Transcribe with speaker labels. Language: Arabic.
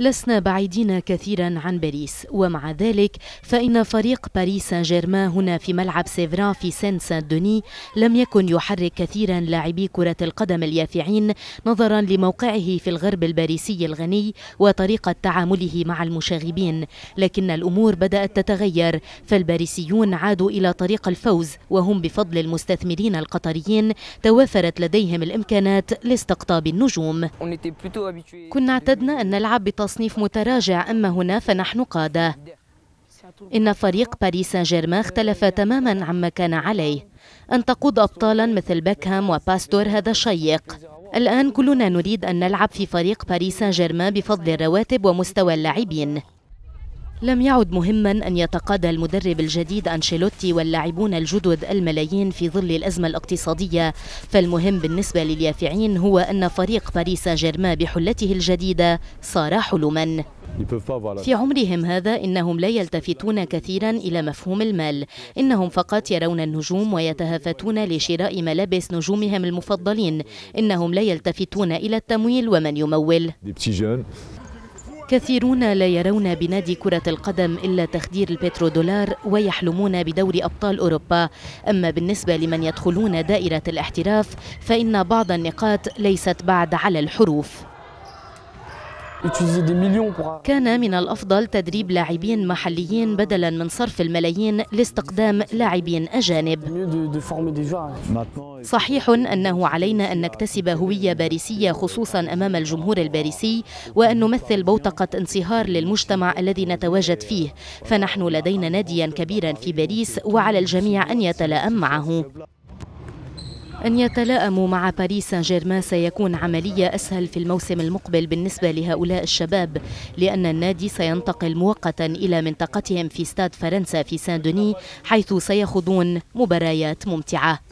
Speaker 1: لسنا بعيدين كثيرا عن باريس ومع ذلك فإن فريق باريس سان جيرمان هنا في ملعب سيفران في سان سان دوني لم يكن يحرك كثيرا لاعبي كرة القدم اليافعين نظرا لموقعه في الغرب الباريسي الغني وطريقة تعامله مع المشاغبين لكن الأمور بدأت تتغير فالباريسيون عادوا إلى طريق الفوز وهم بفضل المستثمرين القطريين توافرت لديهم الإمكانات لاستقطاب النجوم كنا اعتدنا أن نلعب بتص التصنيف متراجع أما هنا فنحن قادة إن فريق باريس سان جيرمان اختلف تماما عما كان عليه أن تقود أبطالا مثل بيكهام وباستور هذا شيق الآن كلنا نريد أن نلعب في فريق باريس سان جيرمان بفضل الرواتب ومستوى اللاعبين لم يعد مهما أن يتقاضى المدرب الجديد أنشيلوتي واللاعبون الجدد الملايين في ظل الأزمة الاقتصادية فالمهم بالنسبة لليافعين هو أن فريق باريس سان جيرمان بحلته الجديدة صار حلما في عمرهم هذا إنهم لا يلتفتون كثيرا إلى مفهوم المال إنهم فقط يرون النجوم ويتهافتون لشراء ملابس نجومهم المفضلين إنهم لا يلتفتون إلى التمويل ومن يمول كثيرون لا يرون بنادي كرة القدم إلا تخدير البترودولار ويحلمون بدور أبطال أوروبا أما بالنسبة لمن يدخلون دائرة الاحتراف فإن بعض النقاط ليست بعد على الحروف كان من الأفضل تدريب لاعبين محليين بدلا من صرف الملايين لاستقدام لاعبين أجانب صحيح أنه علينا أن نكتسب هوية باريسية خصوصا أمام الجمهور الباريسي وأن نمثل بوتقة انصهار للمجتمع الذي نتواجد فيه فنحن لدينا ناديا كبيرا في باريس وعلى الجميع أن يتلائم معه أن يتلائموا مع باريس سان جيرمان سيكون عملية أسهل في الموسم المقبل بالنسبة لهؤلاء الشباب لأن النادي سينتقل مؤقتا إلى منطقتهم في استاد فرنسا في سان دوني حيث سيخوضون مباريات ممتعة